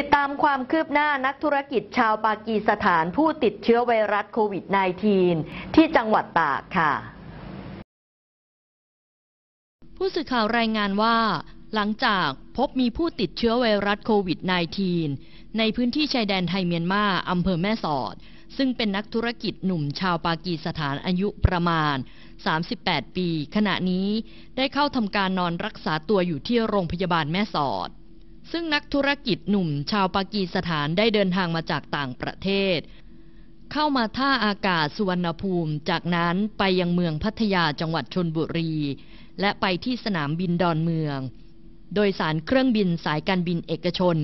ติดตามความคืบหน้านักธุรกิจชาวปากีสถานผู้ติดเชื้อไวรัสโควิด -19 ที่จังหวัดตากค่ะ ผู้สื่อข่าวรายงานว่า หลังจากพบมีผู้ติดเชื้อไวรัสโควิด -19 ในพื้นที่ชายแดนไทยเมียนมาอำเภอแม่สอด ซึ่งเป็นนักธุรกิจหนุ่มชาวปากีสถานอายุประมาณ 38 ปี ขณะนี้ได้เข้าทำการนอนรักษาตัวอยู่ที่โรงพยาบาลแม่สอดซึ่งนักธุรกิจหนุ่มชาวปากีสถานได้เดินทางมาจากต่างประเทศ เข้ามาท่าอากาศสุวรรณภูมิจากนั้นไปยังเมืองพัทยาจังหวัดชนบุรี และไปที่สนามบินดอนเมือง โดยสารเครื่องบินสายการบินเอกชน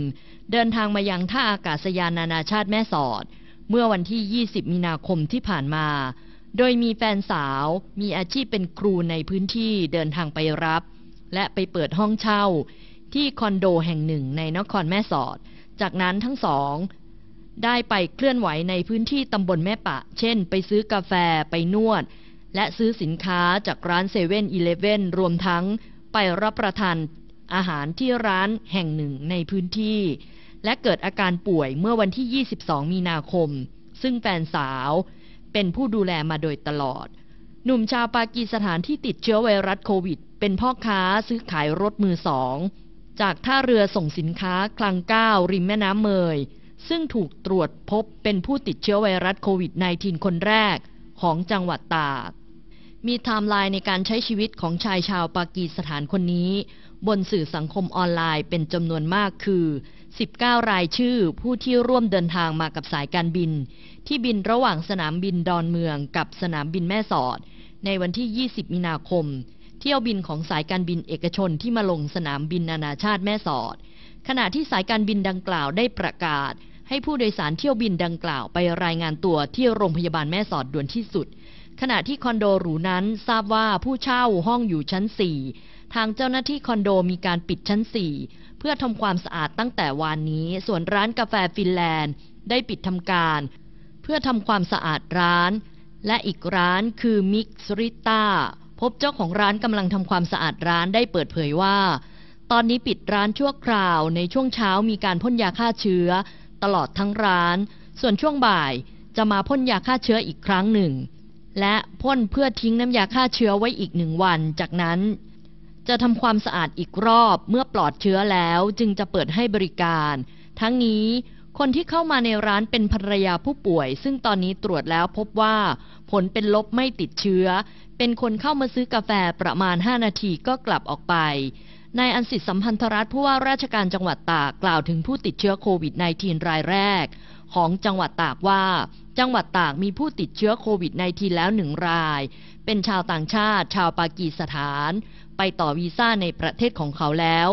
เดินทางมายังท่าอากาศยานนานาชาติแม่สอด เมื่อวันที่ 20 มีนาคมที่ผ่านมา โดยมีแฟนสาวมีอาชีพเป็นครูในพื้นที่เดินทางไปรับ และไปเปิดห้องเช่าที่คอนโดแห่งหนึ่งในนครแม่สอด จากนั้นทั้งสอง ได้ไปเคลื่อนไหวในพื้นที่ตำบลแม่ปะ เช่นไปซื้อกาแฟไปนวด และซื้อสินค้าจากร้านเซเว่นอีเลฟเว่น รวมทั้ง ไปรับประทานอาหารที่ร้านแห่งหนึ่งในพื้นที่ และเกิดอาการป่วยเมื่อวันที่ 22 มีนาคม ซึ่งแฟนสาว เป็นผู้ดูแลมาโดยตลอด หนุ่มชาวปากีสถานที่ติดเชื้อไวรัสโควิด เป็นพ่อค้าซื้อขายรถมือสองจากท่าเรือส่งสินค้าคลังเก้า ริมแม่น้ำเมย ซึ่งถูกตรวจพบเป็นผู้ติดเชื้อไวรัสโควิด -19 คนแรก ของจังหวัดตาก มีไทม์ไลน์ในการใช้ชีวิตของชายชาวปากีสถานคนนี้ บนสื่อสังคมออนไลน์เป็นจำนวนมากคือ 19 รายชื่อผู้ที่ร่วมเดินทางมากับสายการบิน ที่บินระหว่างสนามบินดอนเมืองกับสนามบินแม่สอด ในวันที่ 20 มีนาคมเที่ยวบินของสายการบินเอกชนที่มาลงสนามบินนานาชาติแม่สอด ขณะที่สายการบินดังกล่าวได้ประกาศให้ผู้โดยสารเที่ยวบินดังกล่าวไปรายงานตัวที่โรงพยาบาลแม่สอดด่วนที่สุด ขณะที่คอนโดหรูนั้นทราบว่าผู้เช่าห้องอยู่ชั้น 4 ทางเจ้าหน้าที่คอนโดมีการปิดชั้น 4 เพื่อทำความสะอาดตั้งแต่วานนี้ ส่วนร้านกาแฟฟินแลนด์ได้ปิดทำการเพื่อทำความสะอาดร้าน และอีกร้านคือมิกซ์ริต้าพบเจ้าของร้านกำลังทำความสะอาดร้านได้เปิดเผยว่า ตอนนี้ปิดร้านชั่วคราวในช่วงเช้ามีการพ่นยาฆ่าเชื้อ ตลอดทั้งร้าน ส่วนช่วงบ่ายจะมาพ่นยาฆ่าเชื้ออีกครั้งหนึ่ง และพ่นเพื่อทิ้งน้ำยาฆ่าเชื้อไว้อีกหนึ่งวัน จากนั้น จะทำความสะอาดอีกรอบเมื่อปลอดเชื้อแล้วจึงจะเปิดให้บริการ ทั้งนี้คนที่เข้ามาในร้านเป็นภรรยาผู้ป่วยซึ่งตอนนี้ตรวจแล้วพบว่าผลเป็นลบไม่ติดเชื้อ เป็นคนเข้ามาซื้อกาแฟประมาณ 5 นาทีก็กลับออกไปนายอันสิทธิสัมพันธรัฐผู้ว่าราชการจังหวัดตากกล่าวถึงผู้ติดเชื้อโควิด -19 รายแรกของจังหวัดตากว่า จังหวัดตากมีผู้ติดเชื้อโควิด -19 แล้วหนึ่งราย เป็นชาวต่างชาติชาวปากีสถาน ไปต่อวีซ่าในประเทศของเขาแล้ว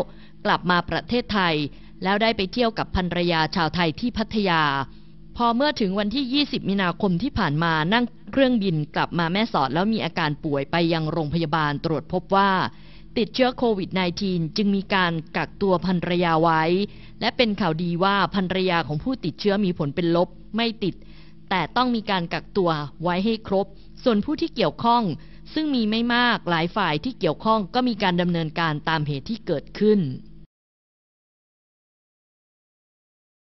กลับมาประเทศไทยแล้วได้ไปเที่ยวกับภรรยาชาวไทยที่พัทยา พอเมื่อถึงวันที่ 20 มีนาคมที่ผ่านมา นั่งเครื่องบินกลับมาแม่สอด แล้วมีอาการป่วยไปยังโรงพยาบาล ตรวจพบว่าติดเชื้อโควิด -19 จึงมีการกักตัวพันรยาไว้ และเป็นข่าวดีว่าพันรยาของผู้ติดเชื้อมีผลเป็นลบ ไม่ติด แต่ต้องมีการกักตัวไว้ให้ครบ ส่วนผู้ที่เกี่ยวข้องซึ่งมีไม่มากหลายฝ่ายที่เกี่ยวข้องก็มีการดำเนินการตามเหตุที่เกิดขึ้น